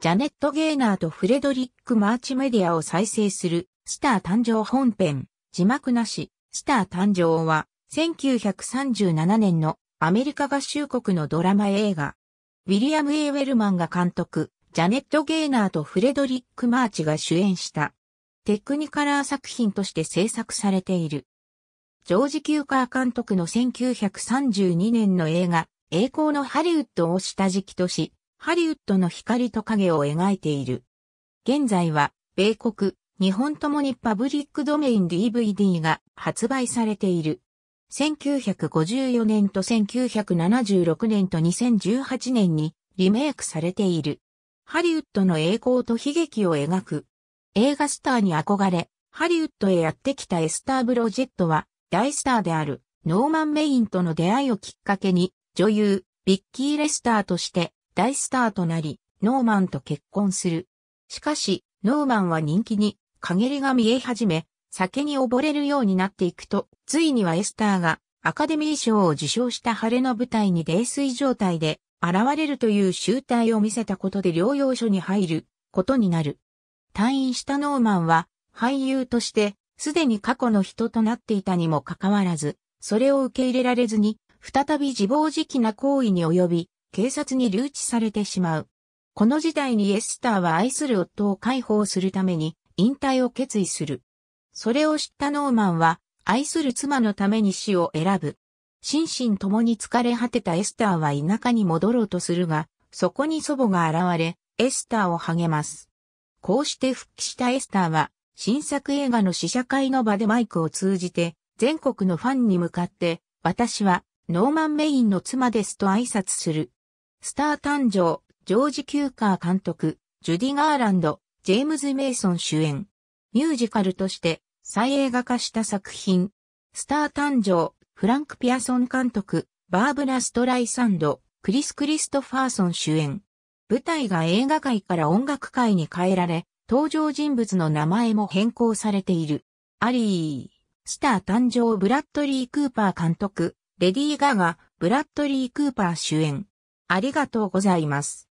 ジャネット・ゲーナーとフレドリック・マーチメディアを再生する、スター誕生本編、字幕なし、スター誕生は、1937年のアメリカ合衆国のドラマ映画。ウィリアム・エイ・ウェルマンが監督、ジャネット・ゲーナーとフレドリック・マーチが主演した。テクニカラー作品として制作されている。ジョージ・キューカー監督の1932年の映画、栄光のハリウッドを下敷きとし、ハリウッドの光と影を描いている。現在は、米国、日本ともにパブリックドメイン DVD が発売されている。1954年と1976年と2018年にリメイクされている。ハリウッドの栄光と悲劇を描く。映画スターに憧れ、ハリウッドへやってきたエスター・ブロジェットは、大スターであるノーマン・メインとの出会いをきっかけに、女優、ビッキー・レスターとして大スターとなり、ノーマンと結婚する。しかし、ノーマンは人気に陰りが見え始め、酒に溺れるようになっていくと、ついにはエスターがアカデミー賞を受賞した晴れの舞台に泥酔状態で現れるという集体を見せたことで療養所に入ることになる。退院したノーマンは俳優としてすでに過去の人となっていたにもかかわらず、それを受け入れられずに、再び自暴自棄な行為に及び、警察に留置されてしまう。この事態にエスターは愛する夫を解放するために引退を決意する。それを知ったノーマンは愛する妻のために死を選ぶ。心身ともに疲れ果てたエスターは田舎に戻ろうとするが、そこに祖母が現れ、エスターを励ます。こうして復帰したエスターは、新作映画の試写会の場でマイクを通じて、全国のファンに向かって、私は、ノーマン・メインの妻ですと挨拶する。スター誕生、ジョージ・キューカー監督、ジュディ・ガーランド、ジェームズ・メイソン主演。ミュージカルとして再映画化した作品。スター誕生、フランク・ピアソン監督、バーブラ・ストライサンド、クリス・クリストファーソン主演。舞台が映画界から音楽界に変えられ、登場人物の名前も変更されている。アリー、スター誕生ブラッドリー・クーパー監督、レディー・ガガ、ブラッドリー・クーパー主演。ありがとうございます。